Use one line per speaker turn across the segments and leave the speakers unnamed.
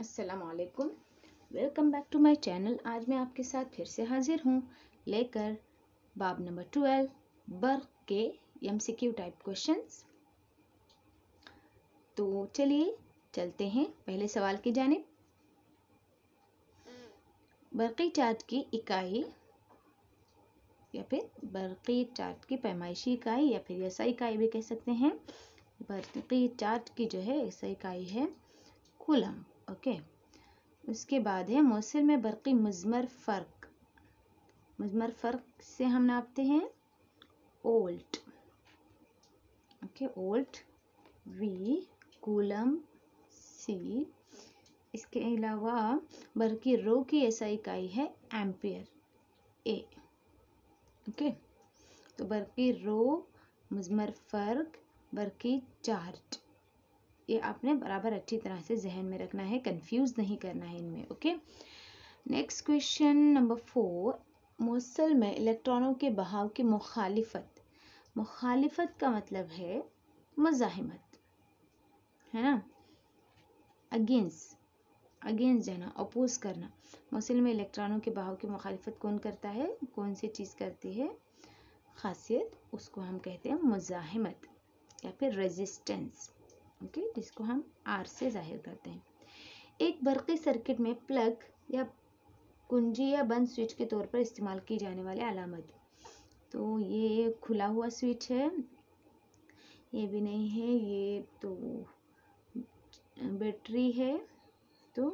असलकुम welcome back to my channel आज मैं आपके साथ फिर से हाजिर हूँ लेकर बाब नंबर ट्वेल्व बर्क के एमसीक्यू टाइप क्वेश्चंस तो चलिए चलते हैं पहले सवाल की जाने बर्की चार्ज की इकाई या फिर बर्की चार्ज की पैमाइशी इकाई या फिर ऐसा इकाई भी कह सकते हैं बर्की चार्ज की जो है ऐसा इकाई है कुलम ओके उसके बाद है मौसर में बरक़ी मजमर फ़र्क मजमर फ़र्क से हम नापते हैं volt okay volt V coulomb C इसके अलावा बरकी रो की ऐसा इकाई है एम्पियर ए ओके तो बरकी रो मजमर फ़र्क बरकी चार्ट ये आपने बराबर अच्छी तरह से जहन में रखना है कंफ्यूज नहीं करना है इनमें okay next question number four मौसल में इलेक्ट्रॉनों के बहाव की मुखालिफत मुखालिफत का मतलब है मजाहमत है ना अगेंस्ट अगेंस्ट जाना अपोज करना मौसल में इलेक्ट्रॉनों के बहाव की मुखालिफत कौन करता है कौन सी चीज़ करती है खासियत उसको हम कहते हैं मुजाहमत या फिर रेजिस्टेंस ओके जिसको हम आर से जाहिर करते हैं एक बरकी सर्किट में प्लग या कुंजी या बंद स्विच के तौर पर इस्तेमाल की जाने वाली अलामत तो ये खुला हुआ स्विच है ये भी नहीं है ये तो बैटरी है तो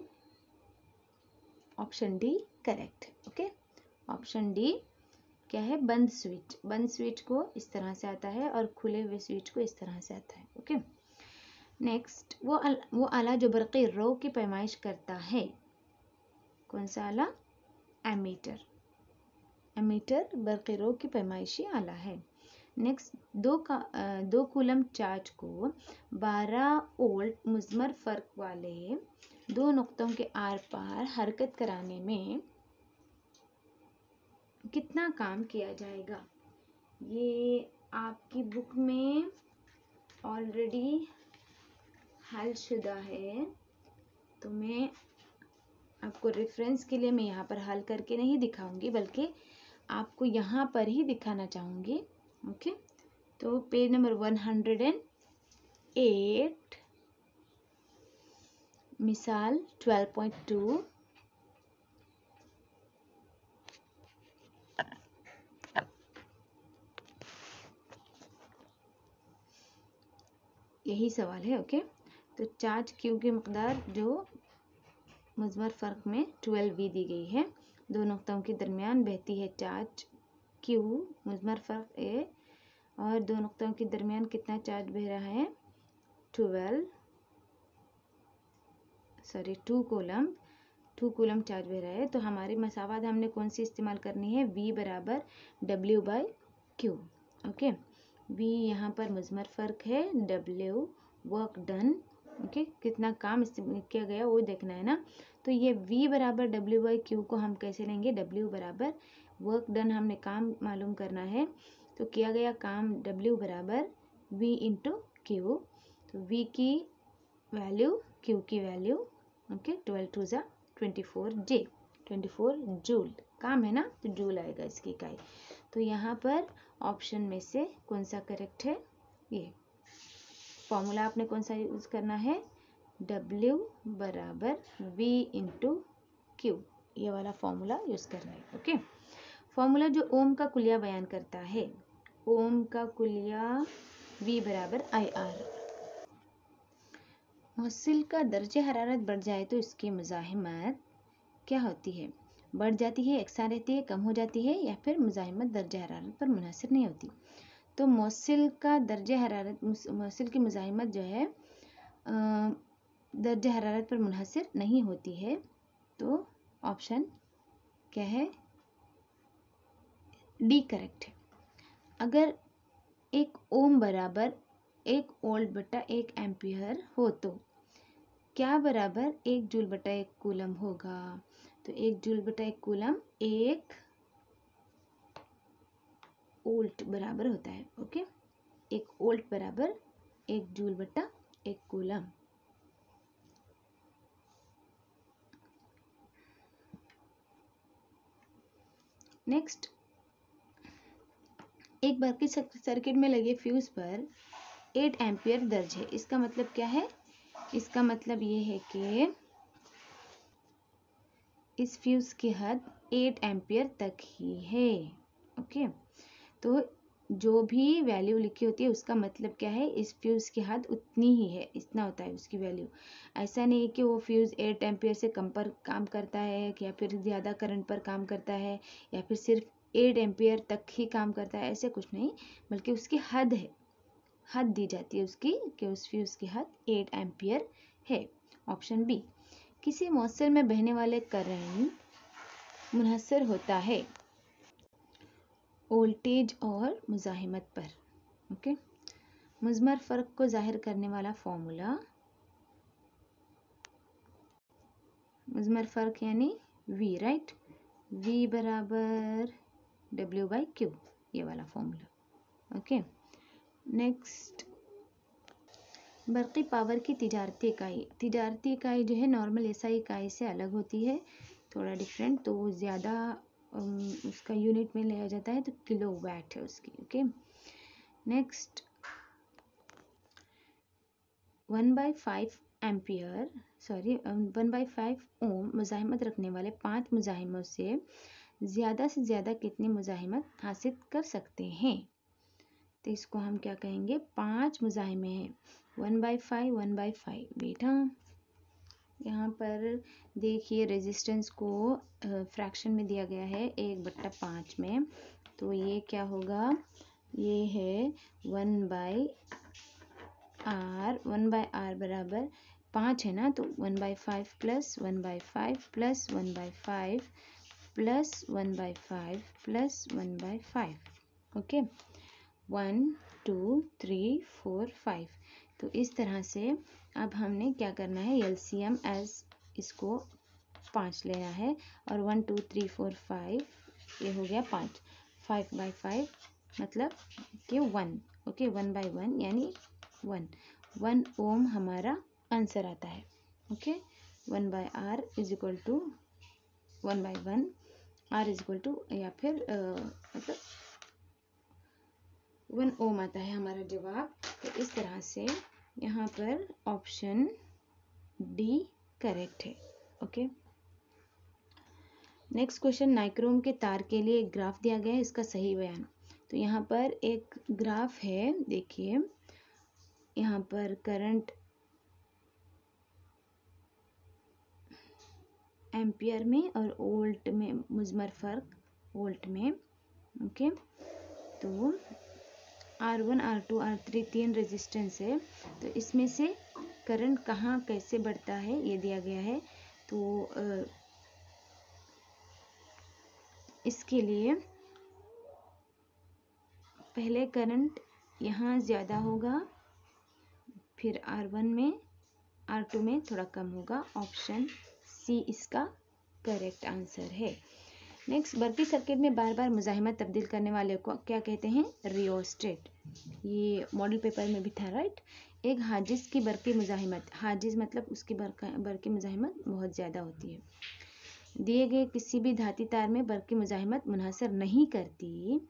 option D correct okay option D क्या है बंद स्विच बंद स्विच को इस तरह से आता है और खुले हुए स्विच को इस तरह से आता है ओके okay? नेक्स्ट वो अल, वो आला जो बरक़ी रो की पैमाइश करता है कौन सा आला एमीटर एमीटर बरक़ी रो की पैमाइशी आला है नेक्स्ट दो का दो कूलम चार्ज को 12 ओल्ट मुजमर फ़र्क वाले दो नुक्तों के आर पार हरकत कराने में कितना काम किया जाएगा ये आपकी बुक में ऑलरेडी शुदा है तो मैं आपको रेफरेंस के लिए मैं यहाँ पर हल करके नहीं दिखाऊंगी बल्कि आपको यहाँ पर ही दिखाना चाहूँगी ओके तो page number one hundred and eight मिसाल ट्वेल्व पॉइंट टू यही सवाल है ओके okay? तो चार्ज क्यू की मकदार जो मजमर फ़र्क में ट्वेल्व वी दी गई है दो नुकतों के दरमियान बहती है चार्ज क्यू मजमर फ़र्क ए और दो नुकतों के दरमियान कितना चार्ज बह रहा है twelve sorry two coulomb two coulomb charge बह रहा है तो हमारी मसावाद हमने कौन सी इस्तेमाल करनी है वी बराबर W by Q okay V यहाँ पर मजमर फ़र्क है डब्ल्यू वर्क डन ओके कितना काम किया गया वो देखना है ना तो ये V बराबर डब्ल्यू बाई क्यू को हम कैसे लेंगे W बराबर वर्क डन हमने काम मालूम करना है तो किया गया काम W बराबर V इंटू क्यू तो V की वैल्यू Q की वैल्यू ओके ट्वेल्व टू ज़ा twenty four J twenty four joule काम है ना तो जूल आएगा इसकी इकाई तो यहाँ पर ऑप्शन में से कौन सा करेक्ट है ये फॉर्मूला आपने कौन सा यूज़ करना है W बराबर V इंटू क्यू ये वाला फॉर्मूला यूज़ करना है ओके फॉर्मूला जो ओम का कुलिया बयान करता है ओम का कुलिया V बराबर आई आर मौसिल का दर्ज हरारत बढ़ जाए तो इसकी मुजाहमत क्या होती है बढ़ जाती है एक्सा रहती है कम हो जाती है या फिर मुजाहमत दर्ज हरारत पर मुनासिर नहीं होती तो मौसल का दर्ज हरारत मौसिल की मुजामत जो है दर्ज हरारत पर मुनहसर नहीं होती है तो ऑप्शन क्या है डी करेक्ट है अगर एक ओम बराबर एक ओल्ड बटा एक एम्पियर हो तो क्या बराबर एक जूल बटा एक कूलम होगा तो एक जूल बटा एक कूलम एक ओल्ट बराबर होता है ओके एक ओल्ट बराबर एक जूल बट्टा एक कूलम नेक्स्ट एक के सर्किट में लगे फ्यूज पर एट एम्पियर दर्ज है इसका मतलब क्या है इसका मतलब ये है कि इस फ्यूज़ की हद एट एम्पियर तक ही है ओके okay? तो जो भी वैल्यू लिखी होती है उसका मतलब क्या है इस फ्यूज़ की हद उतनी ही है इतना होता है उसकी वैल्यू ऐसा नहीं है कि वो फ्यूज़ एट एम्पियर से कम पर काम करता है या फिर ज़्यादा करंट पर काम करता है या फिर सिर्फ एट एम्पियर तक ही काम करता है ऐसे कुछ नहीं बल्कि उसकी हद है हद दी जाती है उसकी कि उस फ्यूज़ की हद एट एम्पियर है ऑप्शन बी किसी मौसम में बहने वाले करंट मुनहसर होता है वोल्टेज और मुजाहिमत पर ओके मुजमर फ़र्क को ज़ाहिर करने वाला फॉर्मूला मुजमर फ़र्क यानी V राइट V बराबर डब्ल्यू बाई क्यू ये वाला फॉर्मूला ओके नेक्स्ट बरकी पावर की तजारती इकाई तजारती इकाई जो है नॉर्मल ऐसा इकाई से अलग होती है थोड़ा डिफरेंट तो ज़्यादा उसका यूनिट में लिया जाता है तो किलो वैट है उसकी okay next one by five ampere sorry one by five ohm मुजाहमत रखने वाले पांच मुजाहिमों से ज़्यादा से ज़्यादा कितनी मुजाहिमत हासिल कर सकते हैं तो इसको हम क्या कहेंगे पांच मुजाहिमे हैं one by five one by five बेटा यहाँ पर देखिए रेजिस्टेंस को फ्रैक्शन में दिया गया है एक बट्टा पाँच में तो ये क्या होगा ये है one by R one by R बराबर पाँच है ना तो one by five plus one by five plus one by five plus one by five plus one by five okay one two three four five तो इस तरह से अब हमने क्या करना है एल सी एम एस इसको पाँच लेना है और one two three four five ये हो गया पाँच फाइव बाई फाइव मतलब कि one okay one by one यानी वन वन ओम हमारा आंसर आता है okay one by R is equal to one by one R is equal to या फिर मतलब वन ओम आता है हमारा जवाब तो इस तरह से यहाँ पर ऑप्शन डी करेक्ट है ओके नेक्स्ट क्वेश्चन नाइक्रोम के तार के लिए एक ग्राफ दिया गया है इसका सही बयान तो यहाँ पर एक ग्राफ है देखिए यहाँ पर करंट एम्पियर में और वोल्ट में मुजमर फर्क वोल्ट में ओके तो R one R two R three तीन रेजिस्टेंस है तो इसमें से करंट कहाँ कैसे बढ़ता है ये दिया गया है तो इसके लिए पहले करंट यहाँ ज़्यादा होगा फिर आर वन में आर टू में थोड़ा कम होगा ऑप्शन सी इसका करेक्ट आंसर है नेक्स्ट बर्फी सर्किट में बार बार मुजाहिमत तब्दील करने वाले को क्या कहते हैं रियोस्टेट ये मॉडल पेपर में भी था राइट एक हाजिज की बर्फी मुजाहिमत हाजिज मतलब उसकी बर्फी मुजाहिमत बहुत ज़्यादा होती है दिए गए किसी भी धाती तार में बर्फी मुजाहिमत मुनहसर नहीं करती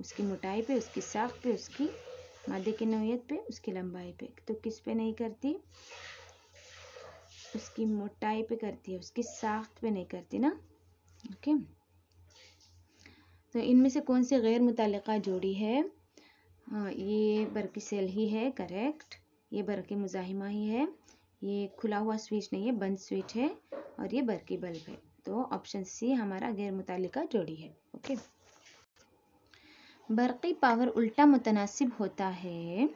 उसकी मोटाई पे उसकी साख पे उसकी मादे की नोयत पे उसकी लंबाई पे तो किस पे नहीं करती उसकी मोटाई पे करती है उसकी साख्त पे नहीं करती ना ओके okay? तो इनमें से कौन से गैर मुतल जोड़ी है हाँ ये बरकी सेल ही है करेक्ट ये बरकी मुजाहिमा ही है ये खुला हुआ स्विच नहीं है बंद स्विच है और ये बरकी बल्ब है तो ऑप्शन सी हमारा गैर मुतल जोड़ी है ओके बरकी पावर उल्टा मुतनासिब होता है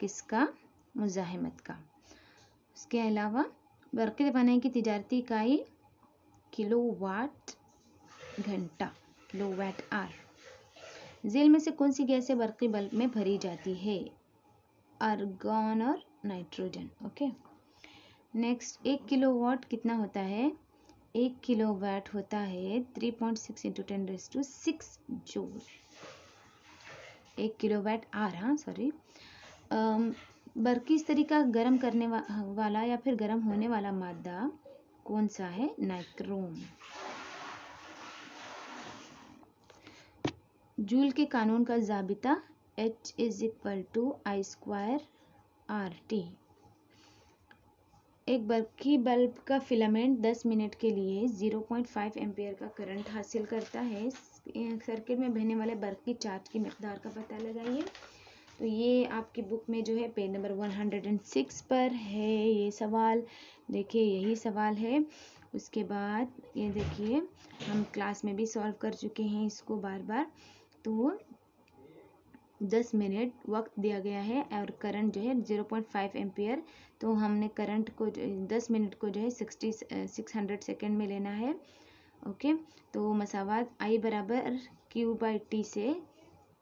किसका मुजाहमत का उसके अलावा बरकी दबाने की तजारती इकाई किलो वाट घंटा लो वैट आर जेल में से कौन सी गैसें बर्फी बल्ब में भरी जाती है अर्गन और नाइट्रोजन ओके नेक्स्ट एक किलो वाट कितना होता है एक किलो वैट होता है three point six into ten raise to six joule एक किलो वैट आर हाँ सॉरी um, बर्की इस तरीका गर्म करने वा, वाला या फिर गर्म होने वाला मादा कौन सा है नाइक्रोम जूल के कानून का जाबिता H is equal to I square R T एक बर्फी बल्ब का फिलामेंट 10 मिनट के लिए 0.5 एम्पियर का करंट हासिल करता है सर्किट में बहने वाले बर्फ की चार्ज की मकदार का पता लगाइए तो ये आपकी बुक में जो है पेज नंबर 106 पर है ये सवाल देखिए यही सवाल है उसके बाद ये देखिए हम क्लास में भी सॉल्व कर चुके हैं इसको बार बार तो दस मिनट वक्त दिया गया है और करंट जो है ज़ीरो पॉइंट फाइव एम्पियर तो हमने करंट को दस मिनट को जो है सिक्सटी सिक्स हंड्रेड सेकेंड में लेना है ओके तो मसावाद आई बराबर क्यू बाई टी से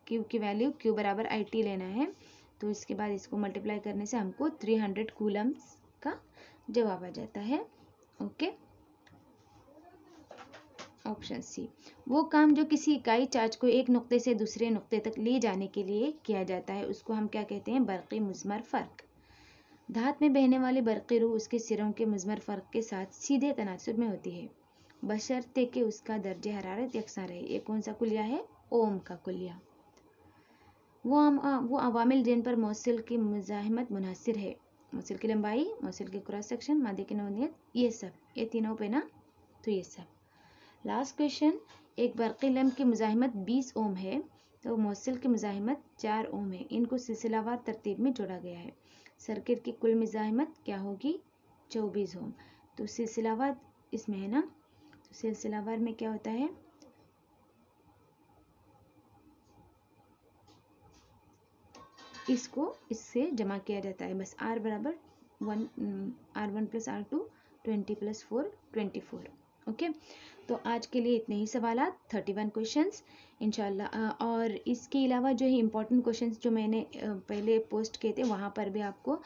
क्यू की वैल्यू क्यू बराबर आई टी लेना है तो इसके बाद इसको मल्टीप्लाई करने से हमको थ्री हंड्रेड कूलम्स का जवाब आ जाता है ओके ऑप्शन सी वो काम जो किसी इकाई चार्ज को एक नुक्ते से दूसरे नुक्ते तक ले जाने के लिए किया जाता है उसको हम क्या कहते हैं बरक़ी मजमर फ़र्क धात में बहने वाले बरक़ी रूह उसके सिरों के मजमर फ़र्क के साथ सीधे तनासब में होती है बशर्ते कि उसका दर्ज हरारत यकसा रहे ये कौन सा कुलिया है ओम का कुलिया वो आम, आ, वो अवामिल जिन पर मौसल की मुजाहमत मुनासर है मौसल की लंबाई मौसल की क्रॉस सेक्शन मादे की नौनीत ये सब ये तीनों पे ना तो ये सब लास्ट क्वेश्चन एक बरक़ी लम की मुजाहमत बीस ओम है तो मौसल की मुजाहमत चार ओम है इनको सिलसिलावार तरतीब में जोड़ा गया है सर्किट की कुल मुजाहमत क्या होगी चौबीस ओम तो सिलसिलावार इसमें है ना तो सिलसिलावार में क्या होता है इसको इससे जमा किया जाता है बस आर बराबर one R one plus R two twenty plus four twenty four okay तो आज के लिए इतने ही सवाल थर्टी वन क्वेश्चन इनशाला और इसके अलावा जो है इम्पोर्टेंट क्वेश्चन जो मैंने पहले पोस्ट किए थे वहाँ पर भी आपको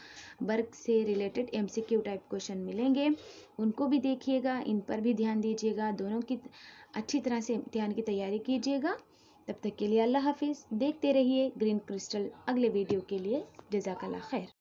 वर्क से रिलेटेड एमसीक्यू टाइप क्वेश्चन मिलेंगे उनको भी देखिएगा इन पर भी ध्यान दीजिएगा दोनों की अच्छी तरह से ध्यान की तैयारी कीजिएगा तब तक के लिए अल्लाह हाफिज़ देखते रहिए ग्रीन क्रिस्टल अगले वीडियो के लिए जजाकला खैर